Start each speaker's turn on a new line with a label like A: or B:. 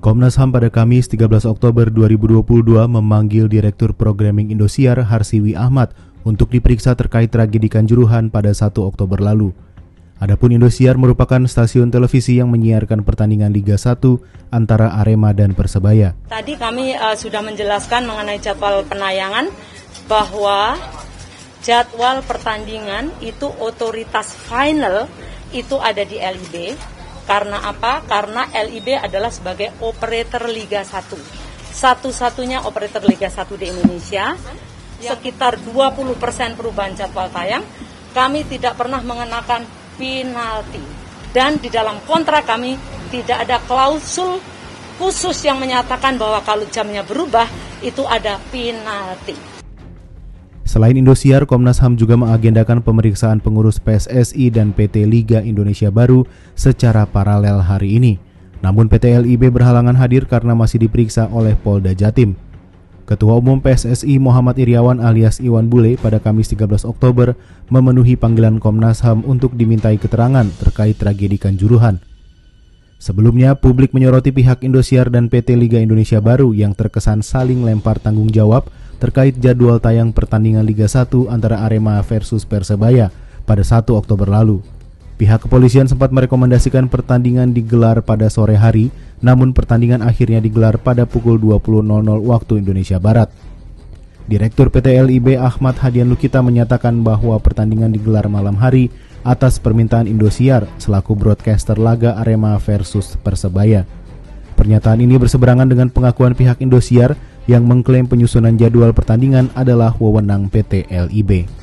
A: Komnas HAM pada Kamis 13 Oktober 2022 memanggil Direktur Programming Indosiar Harsiwi Ahmad untuk diperiksa terkait tragedi Kanjuruhan pada 1 Oktober lalu. Adapun Indosiar merupakan stasiun televisi yang menyiarkan pertandingan Liga 1 antara Arema dan Persebaya.
B: Tadi kami uh, sudah menjelaskan mengenai jadwal penayangan bahwa jadwal pertandingan itu otoritas final itu ada di LIB karena apa? Karena LIB adalah sebagai operator Liga 1. Satu-satunya operator Liga 1 di Indonesia. Ya. Sekitar 20% perubahan jadwal tayang, kami tidak pernah mengenakan penalti. Dan di dalam kontrak kami tidak ada klausul khusus yang menyatakan bahwa kalau jamnya berubah itu ada penalti.
A: Selain Indosiar, Komnas HAM juga mengagendakan pemeriksaan pengurus PSSI dan PT Liga Indonesia Baru secara paralel hari ini. Namun PT LIB berhalangan hadir karena masih diperiksa oleh Polda Jatim. Ketua Umum PSSI Muhammad Iriawan alias Iwan Bule pada Kamis 13 Oktober memenuhi panggilan Komnas HAM untuk dimintai keterangan terkait tragedi Kanjuruhan. Sebelumnya, publik menyoroti pihak Indosiar dan PT Liga Indonesia Baru yang terkesan saling lempar tanggung jawab terkait jadwal tayang pertandingan Liga 1 antara Arema versus Persebaya pada 1 Oktober lalu. Pihak kepolisian sempat merekomendasikan pertandingan digelar pada sore hari, namun pertandingan akhirnya digelar pada pukul 20.00 waktu Indonesia Barat. Direktur PT LIB Ahmad Hadian Lukita menyatakan bahwa pertandingan digelar malam hari atas permintaan Indosiar selaku broadcaster laga Arema versus Persebaya. Pernyataan ini berseberangan dengan pengakuan pihak Indosiar yang mengklaim penyusunan jadwal pertandingan adalah wewenang PT LIB.